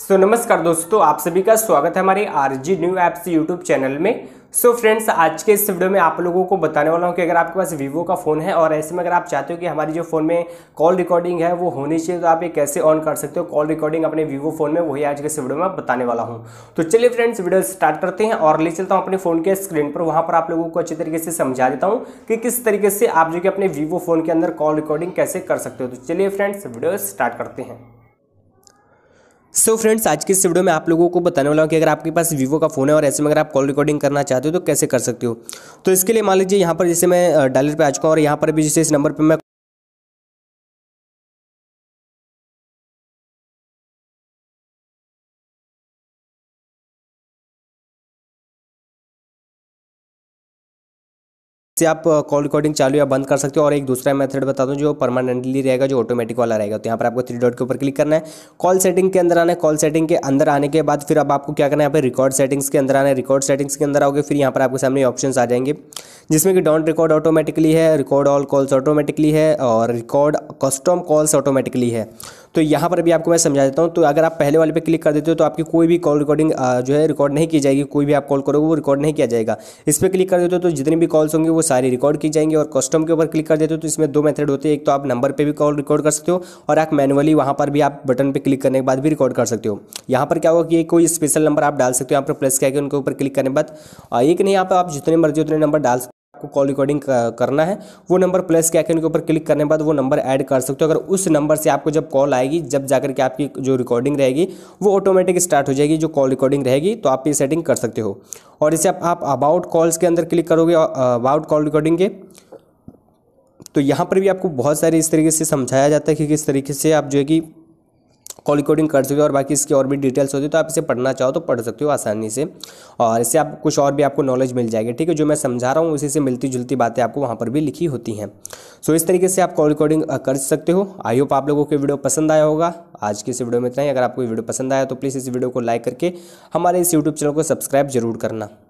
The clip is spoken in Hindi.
सो so, नमस्कार दोस्तों आप सभी का स्वागत है हमारे R G new apps YouTube channel में सो so, फ्रेंड्स आज के इस वीडियो में आप लोगों को बताने वाला हूँ कि अगर आपके पास वीवो का फ़ोन है और ऐसे में अगर आप चाहते हो कि हमारी जो फ़ोन में कॉल रिकॉर्डिंग है वो होनी चाहिए तो आप ये कैसे ऑन कर सकते हो कॉल रिकॉर्डिंग अपने वीवो फ़ोन में वही आज के इस वीडियो में बताने वाला हूँ तो चलिए फ्रेंड्स वीडियो स्टार्ट करते हैं और ले चलता हूँ अपने फ़ोन के स्क्रीन पर वहाँ पर आप लोगों को अच्छी तरीके से समझा देता हूँ कि किस तरीके से आप जो कि अपने वीवो फ़ोन के अंदर कॉल रिकॉर्डिंग कैसे कर सकते हो तो चलिए फ्रेंड्स वीडियो स्टार्ट करते हैं सो so फ्रेंड्स आज के इस वीडियो में आप लोगों को बताने वाला हूँ कि अगर आपके पास वीवो का फ़ोन है और ऐसे में अगर आप कॉल रिकॉर्डिंग करना चाहते हो तो कैसे कर सकते हो तो इसके लिए मान लीजिए यहाँ पर जैसे मैं डायलर पे आ चुका हूँ और यहाँ पर भी जैसे इस नंबर पर मैं से आप कॉल रिकॉर्डिंग चालू या बंद कर सकते हो और एक दूसरा मेथड बता दूँ जो परमानेंटली रहेगा जो ऑटोमेटिक वाला रहेगा तो यहाँ पर आपको थ्री डॉट के ऊपर क्लिक करना है कॉल सेटिंग के अंदर आना है कॉल सेटिंग के अंदर आने के बाद फिर अब आपको क्या करना है यहाँ पर रिकॉर्ड सेटिंग्स के अंदर आना है रिकॉर्ड सेटिंग्स के अंदर आओगे फिर यहाँ पर आपके सामने ऑप्शन आ जाएंगे जिसमें कि डॉन्ट रिकॉर्ड ऑटोमेटिकली है रिकॉर्ड ऑल कॉल्स ऑटोमेटिकली है और रिकॉर्ड कस्टम कॉल्स ऑटोमेटिकली है तो यहाँ पर भी आपको मैं समझा देता हूँ तो अगर आप पहले वाले पे क्लिक कर देते हो तो आपकी कोई भी कॉल रिकॉर्डिंग जो है रिकॉर्ड नहीं की जाएगी कोई भी आप कॉल करोगे वो रिकॉर्ड नहीं किया जाएगा इस पर क्लिक कर देते हो तो जितने भी कॉल्स होंगे वो सारी रिकॉर्ड की जाएंगे और कस्टम के ऊपर क्लिक कर देते हो तो इसमें दो मेथड होते हैं एक तो आप नंबर पर भी कॉल रिकॉर्ड कर सकते हो और आप मैनुअली वहाँ पर भी आप बटन पर क्लिक करने के बाद भी रिकॉर्ड कर सकते हो यहाँ पर क्या होगा कि कोई स्पेशल नंबर आप डाल सकते हो यहाँ पर प्लस क्या उनके ऊपर क्लिक करने के बाद एक नहीं यहाँ पर आप जितने मर्जी उतने नंबर डाल आपको कॉल रिकॉर्डिंग करना है वो नंबर प्लस के आइकन के ऊपर क्लिक करने के बाद वो नंबर ऐड कर सकते हो अगर उस नंबर से आपको जब कॉल आएगी जब जाकर के आपकी जो रिकॉर्डिंग रहेगी वो ऑटोमेटिक स्टार्ट हो जाएगी जो कॉल रिकॉर्डिंग रहेगी तो आप ये सेटिंग कर सकते हो और इसे आप अबाउट कॉल्स के अंदर क्लिक करोगे अबाउट कॉल रिकॉर्डिंग के तो यहाँ पर भी आपको बहुत सारे इस तरीके से समझाया जाता है कि किस तरीके से आप जो है कि कॉल रिकॉर्डिंग कर सकते हो और बाकी इसकी और भी डिटेल्स होती है तो आप इसे पढ़ना चाहो तो पढ़ सकते हो आसानी से और इससे आप कुछ और भी आपको नॉलेज मिल जाएगी ठीक है जो मैं समझा रहा हूँ उसी से मिलती जुलती बातें आपको वहाँ पर भी लिखी होती हैं सो इस तरीके से आप कॉल रिकॉर्डिंग कर सकते हो आई होप आप लोगों को वीडियो पसंद आया होगा आज की इस वीडियो में इतना ही अगर आपको वीडियो पसंद आया तो प्लीज़ इस वीडियो को लाइक करके हमारे इस यूट्यूब चैनल को सब्सक्राइब जरूर करना